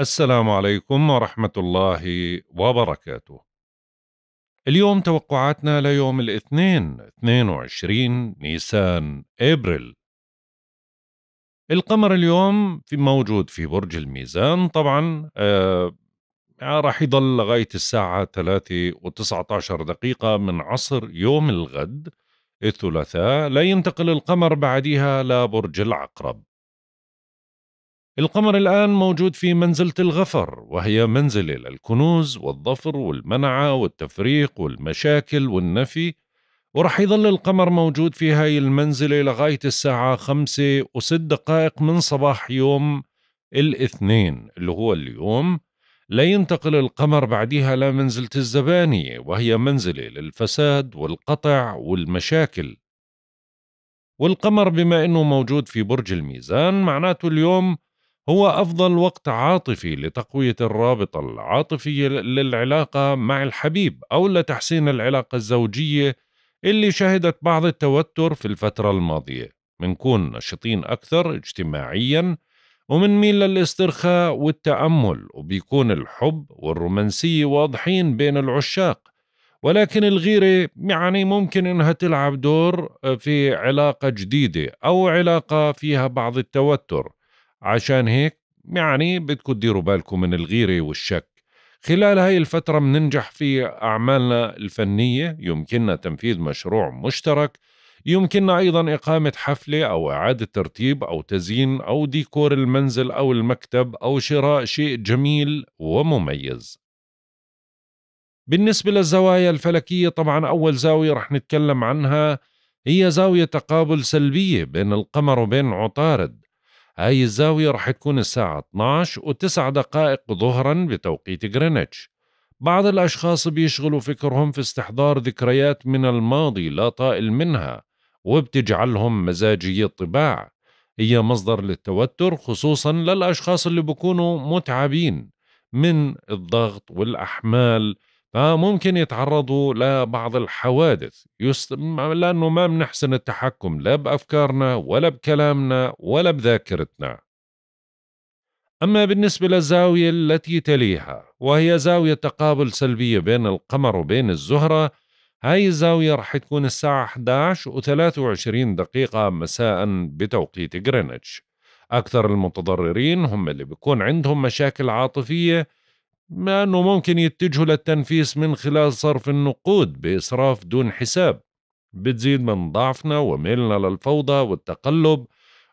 السلام عليكم ورحمة الله وبركاته. اليوم توقعاتنا ليوم الاثنين 22 نيسان ابريل. القمر اليوم في موجود في برج الميزان طبعا آه يعني راح يضل لغاية الساعة ثلاثة و19 دقيقة من عصر يوم الغد الثلاثاء لا ينتقل القمر بعدها لبرج العقرب القمر الآن موجود في منزلة الغفر وهي منزلة للكنوز والظفر والمنعة والتفريق والمشاكل والنفي ورح يظل القمر موجود في هاي المنزلة لغاية الساعة خمسة وست دقائق من صباح يوم الاثنين اللي هو اليوم لا ينتقل القمر بعدها لمنزلة الزبانية وهي منزلة للفساد والقطع والمشاكل والقمر بما أنه موجود في برج الميزان معناته اليوم هو أفضل وقت عاطفي لتقوية الرابطة العاطفية للعلاقة مع الحبيب أو لتحسين العلاقة الزوجية اللي شهدت بعض التوتر في الفترة الماضية منكون نشطين أكثر اجتماعياً ومنميل للاسترخاء والتأمل وبيكون الحب والرومانسية واضحين بين العشاق ولكن الغيرة يعني ممكن إنها تلعب دور في علاقة جديدة أو علاقة فيها بعض التوتر عشان هيك يعني بدكم تديروا بالكم من الغيرة والشك خلال هاي الفترة مننجح في أعمالنا الفنية يمكننا تنفيذ مشروع مشترك يمكننا أيضا إقامة حفلة أو إعادة ترتيب أو تزيين أو ديكور المنزل أو المكتب أو شراء شيء جميل ومميز بالنسبة للزوايا الفلكية طبعا أول زاوية رح نتكلم عنها هي زاوية تقابل سلبية بين القمر وبين عطارد هاي الزاوية رح تكون الساعة 12 و9 دقائق ظهرا بتوقيت غرينتش بعض الأشخاص بيشغلوا فكرهم في استحضار ذكريات من الماضي لا طائل منها وبتجعلهم مزاجي الطباع هي مصدر للتوتر خصوصا للأشخاص اللي بكونوا متعبين من الضغط والأحمال فممكن يتعرضوا لبعض الحوادث يست... لأنه ما بنحسن التحكم لا بأفكارنا ولا بكلامنا ولا بذاكرتنا أما بالنسبة للزاوية التي تليها وهي زاوية تقابل سلبية بين القمر وبين الزهرة هاي الزاوية رح تكون الساعة 11 و 23 دقيقة مساء بتوقيت غرينتش أكثر المتضررين هم اللي بيكون عندهم مشاكل عاطفية مع أنه ممكن يتجهوا للتنفيس من خلال صرف النقود بإسراف دون حساب بتزيد من ضعفنا وميلنا للفوضى والتقلب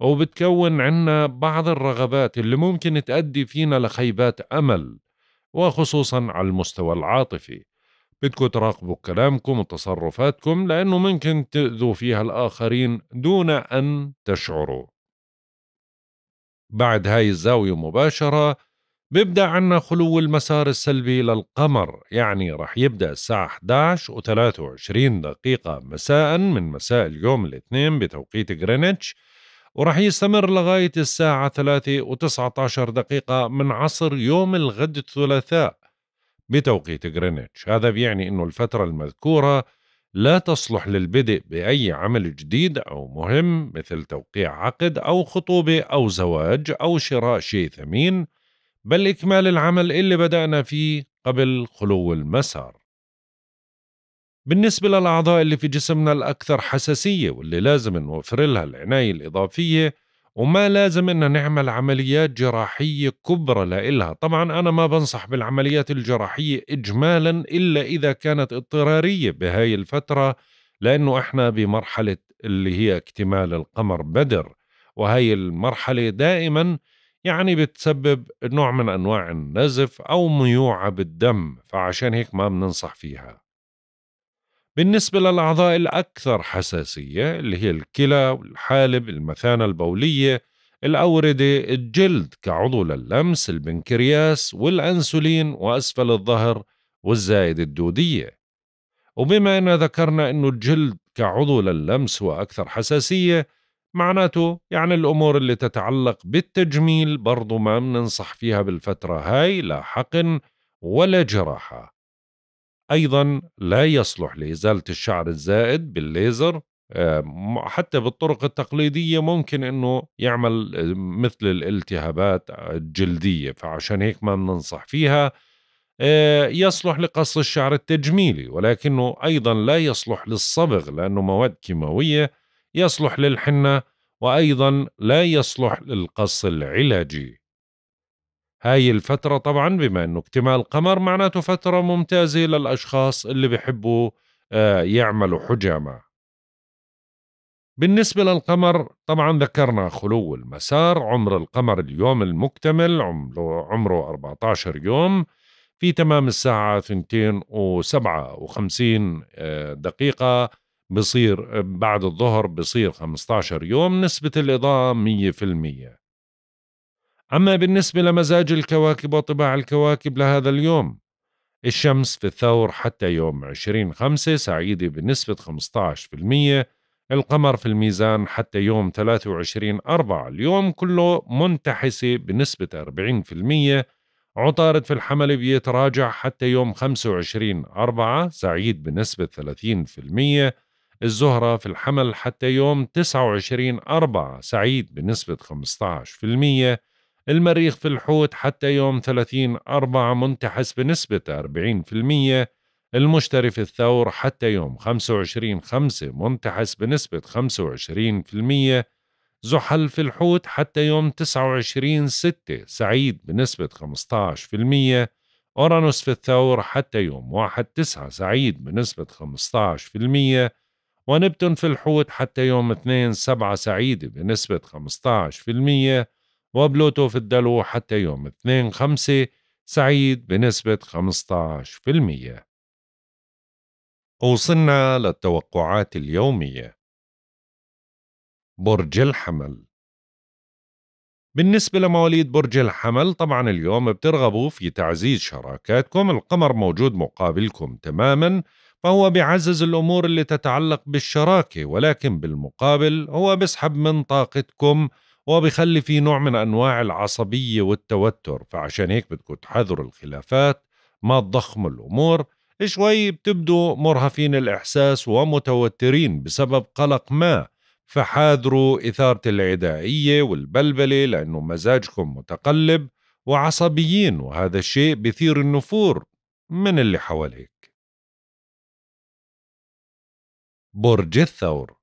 وبتكون عنا بعض الرغبات اللي ممكن تأدي فينا لخيبات أمل وخصوصا على المستوى العاطفي بدكم تراقبوا كلامكم وتصرفاتكم لأنه ممكن تأذوا فيها الآخرين دون أن تشعروا بعد هاي الزاوية مباشرة بيبدأ عنا خلو المسار السلبي للقمر يعني رح يبدأ الساعة 11 و 23 دقيقة مساء من مساء اليوم الاثنين بتوقيت غرينتش ورح يستمر لغاية الساعة 3 و 19 دقيقة من عصر يوم الغد الثلاثاء بتوقيت غرينتش هذا بيعني أنه الفترة المذكورة لا تصلح للبدء بأي عمل جديد أو مهم مثل توقيع عقد أو خطوبة أو زواج أو شراء شيء ثمين بل إكمال العمل اللي بدأنا فيه قبل خلو المسار بالنسبة للأعضاء اللي في جسمنا الأكثر حساسية واللي لازم نوفر لها العناية الإضافية وما لازم إن نعمل عمليات جراحية كبرى لإلها طبعا أنا ما بنصح بالعمليات الجراحية إجمالا إلا إذا كانت اضطرارية بهاي الفترة لأنه إحنا بمرحلة اللي هي اكتمال القمر بدر وهي المرحلة دائما يعني بتسبب نوع من أنواع النزف أو ميوعة بالدم فعشان هيك ما بننصح فيها بالنسبة للأعضاء الأكثر حساسية اللي هي الكلى والحالب المثانة البولية الأوردة الجلد كعضو للمس البنكرياس والأنسولين وأسفل الظهر والزائدة الدودية وبما أن ذكرنا أن الجلد كعضو للمس هو أكثر حساسية معناته يعني الأمور اللي تتعلق بالتجميل برضو ما بننصح فيها بالفترة هاي لا حقن ولا جراحة أيضا لا يصلح لإزالة الشعر الزائد بالليزر حتى بالطرق التقليدية ممكن أنه يعمل مثل الالتهابات الجلدية فعشان هيك ما بننصح فيها آه، يصلح لقص الشعر التجميلي ولكنه أيضا لا يصلح للصبغ لأنه مواد كيماوية يصلح للحنة وأيضا لا يصلح للقص العلاجي هاي الفترة طبعا بما أنه اكتمال قمر معناته فترة ممتازة للأشخاص اللي بيحبوا آه، يعملوا حجامة بالنسبة للقمر طبعا ذكرنا خلو المسار عمر القمر اليوم المكتمل عمره, عمره 14 يوم في تمام الساعة 2 و57 آه، دقيقة بصير آه، بعد الظهر بصير 15 يوم نسبة الإضاءة 100% أما بالنسبة لمزاج الكواكب وطباع الكواكب لهذا اليوم الشمس في الثور حتى يوم 20 خمسة سعيدة بنسبة 15% القمر في الميزان حتى يوم 23 أربعة اليوم كله منتحسة بنسبة 40% عطارد في الحمل بيتراجع حتى يوم 25 أربعة سعيد بنسبة 30% الزهرة في الحمل حتى يوم 29 أربعة سعيد بنسبة 15% المريخ في الحوت حتى يوم 30 أربعة منتحس بنسبة 40% المشتري في الثور حتى يوم 25 خمسة منتحس بنسبة 25% زحل في الحوت حتى يوم 29 ستة سعيد بنسبة 15% أورانوس في الثور حتى يوم 1 9 سعيد بنسبة ونبتن في الحوت حتى يوم اثنين سبعة سعيدة بنسبة 15% وبلوتو في الدلو حتى يوم اثنين خمسة سعيد بنسبة 15% وصلنا للتوقعات اليومية برج الحمل بالنسبة لمواليد برج الحمل طبعا اليوم بترغبوا في تعزيز شراكاتكم القمر موجود مقابلكم تماما فهو بيعزز الامور اللي تتعلق بالشراكه ولكن بالمقابل هو بيسحب من طاقتكم وبيخلي في نوع من انواع العصبيه والتوتر فعشان هيك بدكم تحذروا الخلافات ما تضخموا الامور شوي بتبدوا مرهفين الاحساس ومتوترين بسبب قلق ما فحاذروا اثاره العدائيه والبلبله لانه مزاجكم متقلب وعصبيين وهذا الشيء بثير النفور من اللي حواليك برج الثور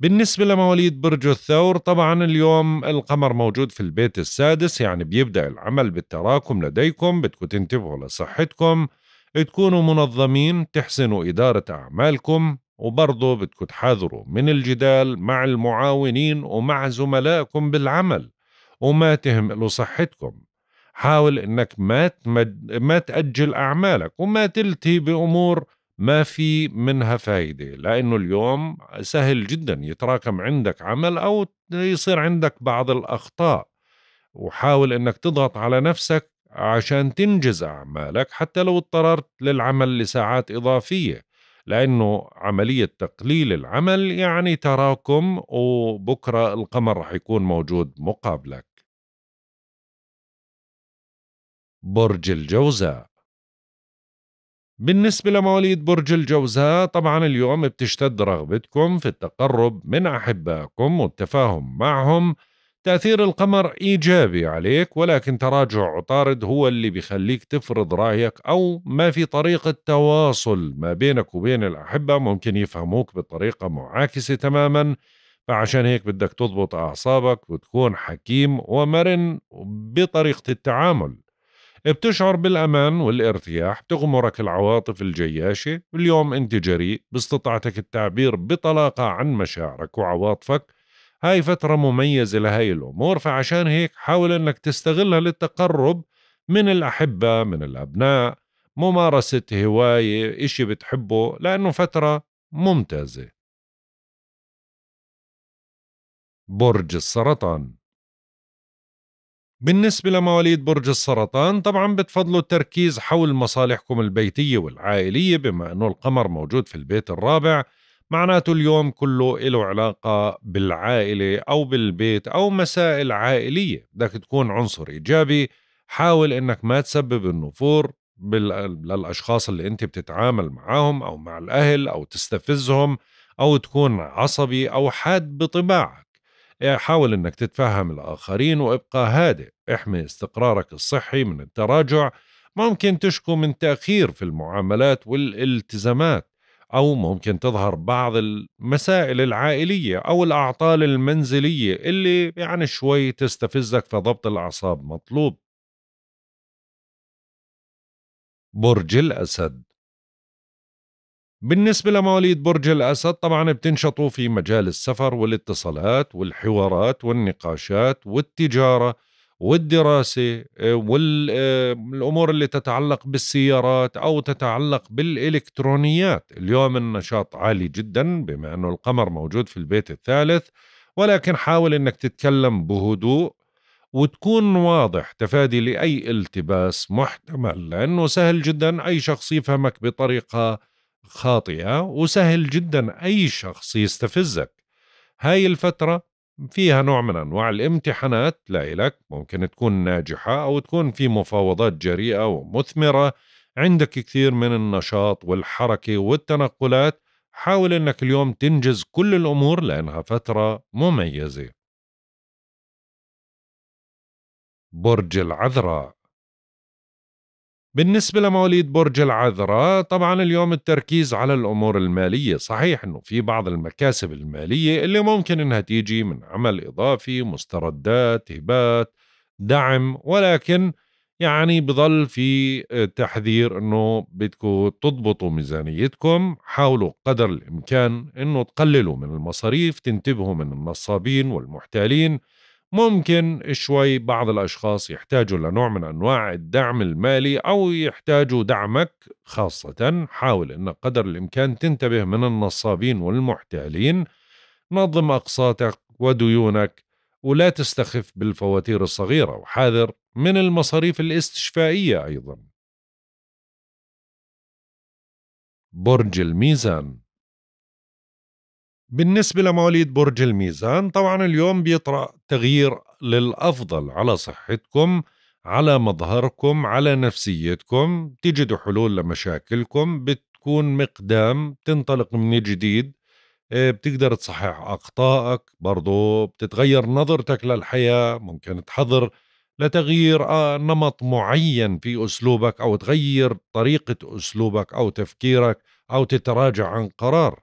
بالنسبة لمواليد برج الثور طبعا اليوم القمر موجود في البيت السادس يعني بيبدأ العمل بالتراكم لديكم بدكم تنتبهوا لصحتكم تكونوا منظمين تحسنوا إدارة أعمالكم وبرضه بدكم تحاذروا من الجدال مع المعاونين ومع زملائكم بالعمل وما تهملوا صحتكم حاول انك ما ما تأجل أعمالك وما تلتهي بأمور ما في منها فايدة لأنه اليوم سهل جدا يتراكم عندك عمل أو يصير عندك بعض الأخطاء وحاول أنك تضغط على نفسك عشان تنجز أعمالك حتى لو اضطررت للعمل لساعات إضافية لأنه عملية تقليل العمل يعني تراكم وبكرة القمر رح يكون موجود مقابلك برج الجوزاء بالنسبة لمواليد برج الجوزاء طبعا اليوم بتشتد رغبتكم في التقرب من أحبائكم والتفاهم معهم تأثير القمر إيجابي عليك ولكن تراجع عطارد هو اللي بيخليك تفرض رأيك أو ما في طريقة تواصل ما بينك وبين الأحبة ممكن يفهموك بطريقة معاكسة تماما فعشان هيك بدك تضبط أعصابك وتكون حكيم ومرن بطريقة التعامل بتشعر بالأمان والارتياح بتغمرك العواطف الجياشة اليوم أنت جريء باستطاعتك التعبير بطلاقة عن مشاعرك وعواطفك هاي فترة مميزة لهي الأمور فعشان هيك حاول أنك تستغلها للتقرب من الأحبة من الأبناء ممارسة هواية إشي بتحبه لأنه فترة ممتازة برج السرطان بالنسبة لمواليد برج السرطان طبعا بتفضلوا التركيز حول مصالحكم البيتية والعائلية بما أنه القمر موجود في البيت الرابع معناته اليوم كله له علاقة بالعائلة أو بالبيت أو مسائل عائلية بدك تكون عنصر إيجابي حاول أنك ما تسبب النفور للأشخاص اللي أنت بتتعامل معاهم أو مع الأهل أو تستفزهم أو تكون عصبي أو حاد بطباعك إيه، حاول أنك تتفهم الآخرين وابقى هادئ احمي استقرارك الصحي من التراجع ممكن تشكو من تأخير في المعاملات والالتزامات أو ممكن تظهر بعض المسائل العائلية أو الأعطال المنزلية اللي يعني شوي تستفزك فضبط الأعصاب مطلوب برج الأسد بالنسبة لمواليد برج الأسد طبعا بتنشطوا في مجال السفر والاتصالات والحوارات والنقاشات والتجارة والدراسة آه، والأمور آه، اللي تتعلق بالسيارات أو تتعلق بالإلكترونيات اليوم النشاط عالي جدا بما أنه القمر موجود في البيت الثالث ولكن حاول أنك تتكلم بهدوء وتكون واضح تفادي لأي التباس محتمل لأنه سهل جدا أي شخص يفهمك بطريقة خاطئة وسهل جدا أي شخص يستفزك هاي الفترة فيها نوع من أنواع الامتحانات لإلك ممكن تكون ناجحة أو تكون في مفاوضات جريئة ومثمرة عندك كثير من النشاط والحركة والتنقلات حاول أنك اليوم تنجز كل الأمور لأنها فترة مميزة برج العذراء بالنسبة لمواليد برج العذراء طبعا اليوم التركيز على الأمور المالية صحيح أنه في بعض المكاسب المالية اللي ممكن أنها تيجي من عمل إضافي مستردات هبات دعم ولكن يعني بظل في آه، تحذير أنه بدكم تضبطوا ميزانيتكم حاولوا قدر الإمكان أنه تقللوا من المصاريف تنتبهوا من النصابين والمحتالين ممكن شوي بعض الأشخاص يحتاجوا لنوع من أنواع الدعم المالي أو يحتاجوا دعمك خاصة حاول أن قدر الإمكان تنتبه من النصابين والمحتالين نظم أقساطك وديونك ولا تستخف بالفواتير الصغيرة وحاذر من المصاريف الاستشفائية أيضا برج الميزان بالنسبة لمواليد برج الميزان طبعا اليوم بيطرأ تغيير للأفضل على صحتكم على مظهركم على نفسيتكم تجدوا حلول لمشاكلكم بتكون مقدام تنطلق من جديد آه، بتقدر تصحح أخطائك برضو بتتغير نظرتك للحياة ممكن تحضر لتغيير آه، نمط معين في أسلوبك أو تغير طريقة أسلوبك أو تفكيرك أو تتراجع عن قرار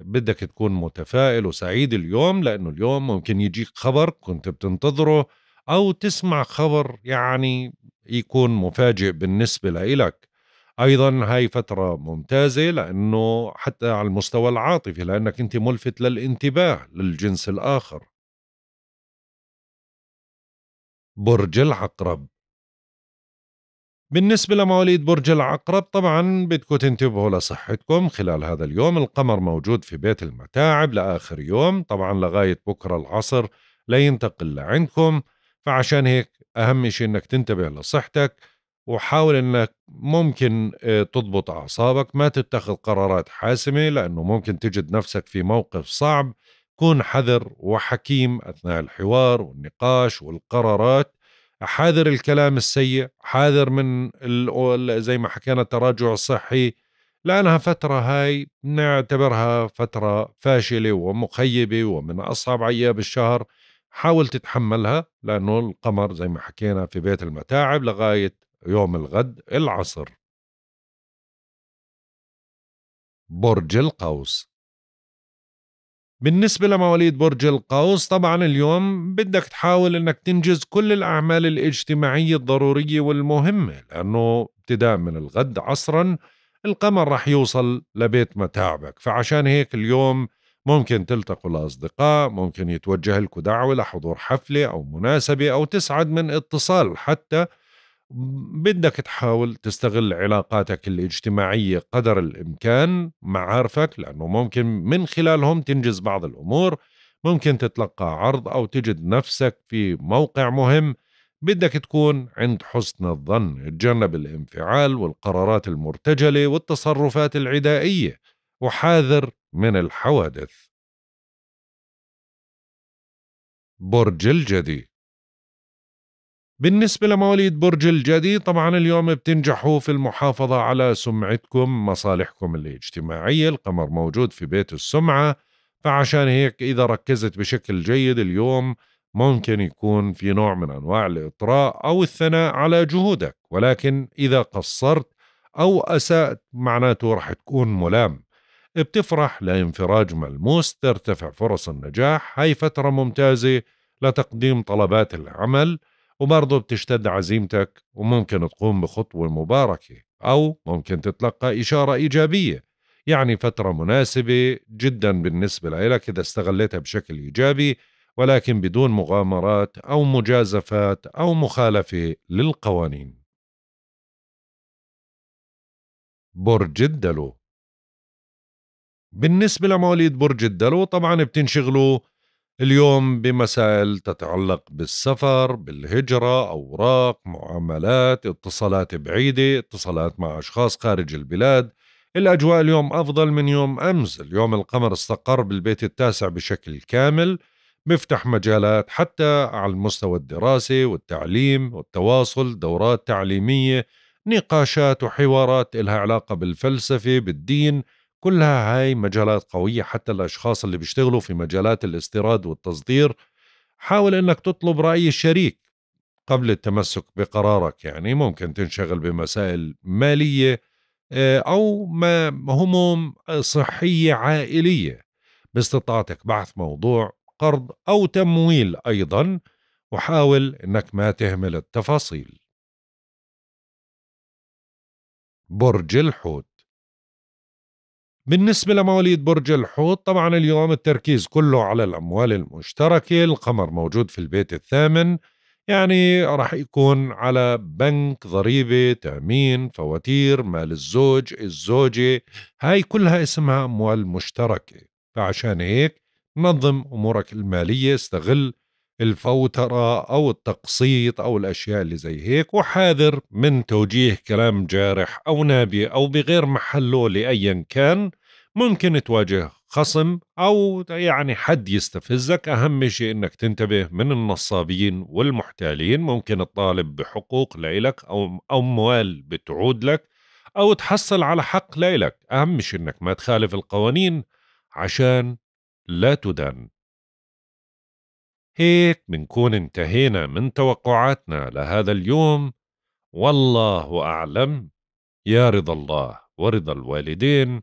بدك تكون متفائل وسعيد اليوم لأنه اليوم ممكن يجيك خبر كنت بتنتظره أو تسمع خبر يعني يكون مفاجئ بالنسبة لإلك أيضا هاي فترة ممتازة لأنه حتى على المستوى العاطفي لأنك أنت ملفت للانتباه للجنس الآخر برج العقرب بالنسبة لمواليد برج العقرب طبعا بدكم تنتبهوا لصحتكم خلال هذا اليوم القمر موجود في بيت المتاعب لآخر يوم طبعا لغاية بكرة العصر لينتقل لعندكم فعشان هيك أهم شيء أنك تنتبه لصحتك وحاول أنك ممكن آه، تضبط أعصابك ما تتخذ قرارات حاسمة لأنه ممكن تجد نفسك في موقف صعب كون حذر وحكيم أثناء الحوار والنقاش والقرارات حاذر الكلام السيء حاذر من زي ما حكينا التراجع الصحي لأنها فترة هاي نعتبرها فترة فاشلة ومخيبة ومن أصعب أيام الشهر حاول تتحملها لأنه القمر زي ما حكينا في بيت المتاعب لغاية يوم الغد العصر برج القوس بالنسبة لمواليد برج القوس طبعا اليوم بدك تحاول انك تنجز كل الاعمال الاجتماعية الضرورية والمهمة لانه ابتداء من الغد عصرا القمر رح يوصل لبيت متاعبك فعشان هيك اليوم ممكن تلتقوا لأصدقاء ممكن يتوجه لكم دعوة لحضور حفلة أو مناسبة أو تسعد من اتصال حتى بدك تحاول تستغل علاقاتك الاجتماعية قدر الإمكان معارفك لأنه ممكن من خلالهم تنجز بعض الأمور ممكن تتلقى عرض أو تجد نفسك في موقع مهم بدك تكون عند حسن الظن تجنب الانفعال والقرارات المرتجلة والتصرفات العدائية وحاذر من الحوادث برج الجدي بالنسبة لمواليد برج الجدي طبعا اليوم بتنجحوا في المحافظة على سمعتكم مصالحكم الاجتماعية القمر موجود في بيت السمعة فعشان هيك إذا ركزت بشكل جيد اليوم ممكن يكون في نوع من أنواع الإطراء أو الثناء على جهودك ولكن إذا قصرت أو أسأت معناته رح تكون ملام بتفرح لانفراج ملموس ترتفع فرص النجاح هاي فترة ممتازة لتقديم طلبات العمل وبرضه بتشتد عزيمتك وممكن تقوم بخطوة مباركة أو ممكن تتلقى إشارة إيجابية يعني فترة مناسبة جدا بالنسبة لك إذا استغلتها بشكل إيجابي ولكن بدون مغامرات أو مجازفات أو مخالفة للقوانين برج الدلو بالنسبة لمواليد برج الدلو طبعا بتنشغلوا اليوم بمسائل تتعلق بالسفر بالهجرة أوراق معاملات اتصالات بعيدة اتصالات مع أشخاص خارج البلاد الأجواء اليوم أفضل من يوم أمس اليوم القمر استقر بالبيت التاسع بشكل كامل بيفتح مجالات حتى على المستوى الدراسي والتعليم والتواصل دورات تعليمية نقاشات وحوارات لها علاقة بالفلسفة بالدين كلها هاي مجالات قوية حتى الأشخاص اللي بيشتغلوا في مجالات الاستيراد والتصدير حاول أنك تطلب رأي الشريك قبل التمسك بقرارك يعني ممكن تنشغل بمسائل مالية آه، أو ما هموم صحية عائلية باستطاعتك بحث موضوع قرض أو تمويل أيضا وحاول أنك ما تهمل التفاصيل برج الحوت بالنسبة لمواليد برج الحوت طبعا اليوم التركيز كله على الأموال المشتركة القمر موجود في البيت الثامن يعني راح يكون على بنك ضريبة تأمين فواتير مال الزوج الزوجة هاي كلها اسمها أموال مشتركة فعشان هيك نظم أمورك المالية استغل الفوترة أو التقسيط أو الأشياء اللي زي هيك وحاذر من توجيه كلام جارح أو نابي أو بغير محله لأيا كان ممكن تواجه خصم أو يعني حد يستفزك أهم شيء أنك تنتبه من النصابين والمحتالين ممكن تطالب بحقوق لإلك أو أموال بتعود لك أو تحصل على حق لإلك أهم شيء أنك ما تخالف القوانين عشان لا تدان هيك بنكون انتهينا من توقعاتنا لهذا اليوم والله أعلم يا رضا الله ورضا الوالدين